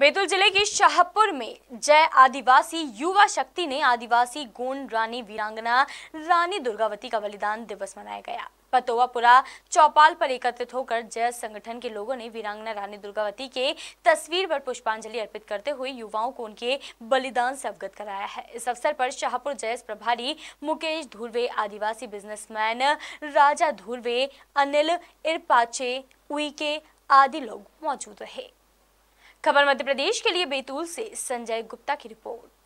बैतूल जिले के शाहपुर में जय आदिवासी युवा शक्ति ने आदिवासी गोंड रानी वीरांगना रानी दुर्गावती का बलिदान दिवस मनाया गया पतोवापुरा चौपाल पर एकत्रित होकर जय संगठन के लोगों ने वीरांगना रानी दुर्गावती के तस्वीर पर पुष्पांजलि अर्पित करते हुए युवाओं को उनके बलिदान से अवगत कराया है इस अवसर पर शाहपुर जयस प्रभारी मुकेश धुर्वे आदिवासी बिजनेसमैन राजा धुर्वे अनिल इरपाचे उइके आदि लोग मौजूद रहे खबर मध्य प्रदेश के लिए बैतूल से संजय गुप्ता की रिपोर्ट